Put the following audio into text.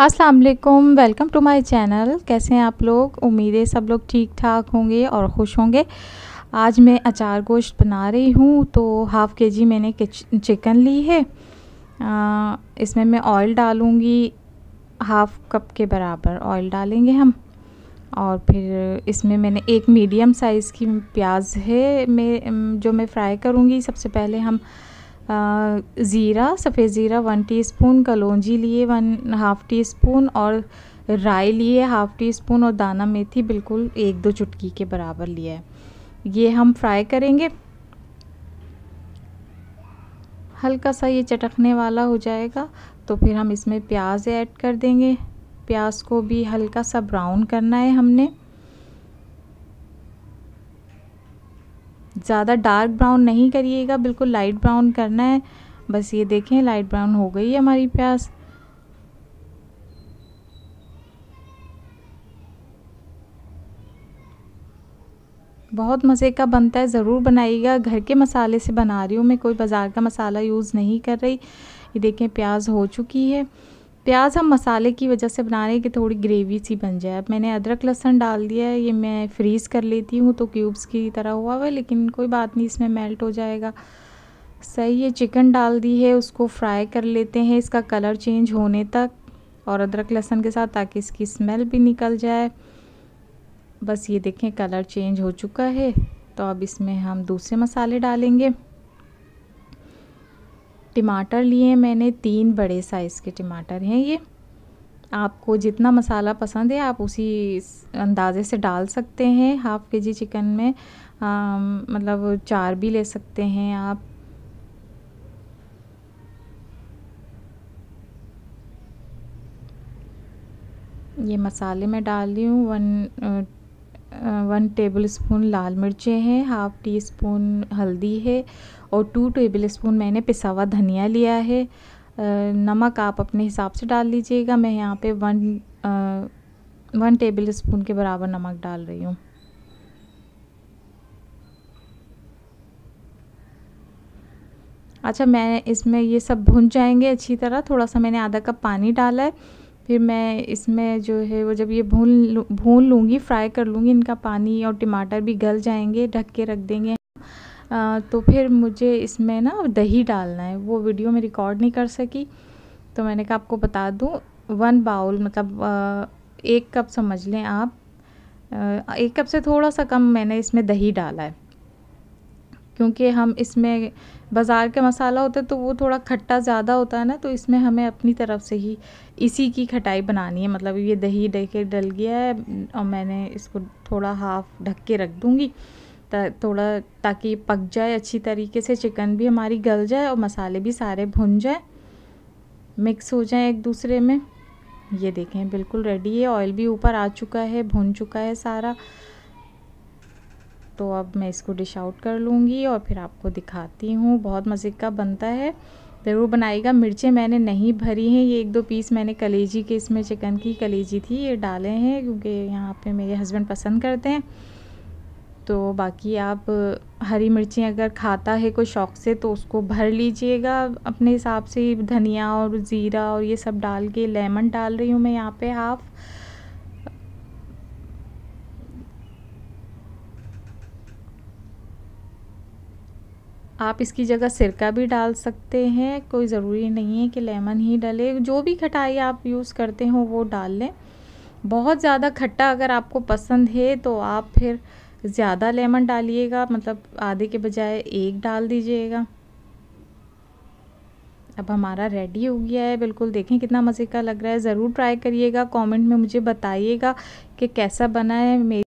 अस्सलाम वालेकुम welcome to my channel कैसे हैं आप लोग उम्मीद है सब लोग ठीक ठाक होंगे और खुश होंगे आज मैं अचार गोश्त बना रही हूँ तो हाफ़ के जी मैंने चिकन ली है आ, इसमें मैं ऑयल डालूँगी हाफ़ कप के बराबर ऑयल डालेंगे हम और फिर इसमें मैंने एक मीडियम साइज़ की प्याज है मैं जो मैं फ्राई करूँगी सबसे पहले हम ज़ीरा सफ़ेद ज़ीरा वन टीस्पून कलौजी लिए वन हाफ़ टी स्पून और राई लिए हाफ़ टी स्पून और दाना मेथी बिल्कुल एक दो चुटकी के बराबर लिया है ये हम फ्राई करेंगे हल्का सा ये चटकने वाला हो जाएगा तो फिर हम इसमें प्याज ऐड कर देंगे प्याज को भी हल्का सा ब्राउन करना है हमने ज़्यादा डार्क ब्राउन नहीं करिएगा बिल्कुल लाइट ब्राउन करना है बस ये देखें लाइट ब्राउन हो गई है हमारी प्याज बहुत मज़े का बनता है ज़रूर बनाइएगा घर के मसाले से बना रही हूँ मैं कोई बाज़ार का मसाला यूज़ नहीं कर रही ये देखें प्याज हो चुकी है प्याज हम मसाले की वजह से बना रहे हैं कि थोड़ी ग्रेवी सी बन जाए अब मैंने अदरक लहसन डाल दिया है ये मैं फ्रीज़ कर लेती हूँ तो क्यूब्स की तरह हुआ हुआ है लेकिन कोई बात नहीं इसमें मेल्ट हो जाएगा सही है चिकन डाल दी है उसको फ्राई कर लेते हैं इसका कलर चेंज होने तक और अदरक लहसन के साथ ताकि इसकी स्मेल भी निकल जाए बस ये देखें कलर चेंज हो चुका है तो अब इसमें हम दूसरे मसाले डालेंगे टमाटर लिए मैंने तीन बड़े साइज़ के टमाटर हैं ये आपको जितना मसाला पसंद है आप उसी अंदाज़े से डाल सकते हैं हाफ़ के जी चिकन में आ, मतलब चार भी ले सकते हैं आप ये मसाले मैं डाल रही हूँ वन वन टेबल स्पून लाल मिर्चें हैं हाफ़ टी स्पून हल्दी है और टू टेबल स्पून मैंने पिसा हुआ धनिया लिया है नमक आप अपने हिसाब से डाल लीजिएगा मैं यहाँ पे वन वन टेबल स्पून के बराबर नमक डाल रही हूँ अच्छा मैं इसमें ये सब भुन जाएंगे अच्छी तरह थोड़ा सा मैंने आधा कप पानी डाला है फिर मैं इसमें जो है वो जब ये भून भून लूँगी फ्राई कर लूँगी इनका पानी और टमाटर भी गल जाएंगे ढक के रख देंगे आ, तो फिर मुझे इसमें ना दही डालना है वो वीडियो में रिकॉर्ड नहीं कर सकी तो मैंने कहा आपको बता दूँ वन बाउल मतलब आ, एक कप समझ लें आप आ, एक कप से थोड़ा सा कम मैंने इसमें दही डाला है क्योंकि हम इसमें बाज़ार का मसाला होता है तो वो थोड़ा खट्टा ज़्यादा होता है ना तो इसमें हमें अपनी तरफ से ही इसी की खटाई बनानी है मतलब ये दही डह के डल गया है और मैंने इसको थोड़ा हाफ ढक के रख दूँगी थोड़ा ताकि पक जाए अच्छी तरीके से चिकन भी हमारी गल जाए और मसाले भी सारे भुन जाए मिक्स हो जाए एक दूसरे में ये देखें बिल्कुल रेडी है ऑयल भी ऊपर आ चुका है भुन चुका है सारा तो अब मैं इसको डिश आउट कर लूँगी और फिर आपको दिखाती हूँ बहुत मज़े का बनता है ज़रूर बनाएगा मिर्चें मैंने नहीं भरी हैं ये एक दो पीस मैंने कलेजी के इसमें चिकन की कलेजी थी ये डाले हैं क्योंकि यहाँ पे मेरे हस्बैंड पसंद करते हैं तो बाकी आप हरी मिर्चें अगर खाता है कोई शौक़ से तो उसको भर लीजिएगा अपने हिसाब से धनिया और ज़ीरा और ये सब डाल के लेमन डाल रही हूँ मैं यहाँ पर हाफ़ आप इसकी जगह सिरका भी डाल सकते हैं कोई ज़रूरी नहीं है कि लेमन ही डले जो भी खटाई आप यूज़ करते हो वो डाल लें बहुत ज़्यादा खट्टा अगर आपको पसंद है तो आप फिर ज़्यादा लेमन डालिएगा मतलब आधे के बजाय एक डाल दीजिएगा अब हमारा रेडी हो गया है बिल्कुल देखें कितना मज़े का लग रहा है ज़रूर ट्राई करिएगा कमेंट में मुझे बताइएगा कि कैसा बना है मेरी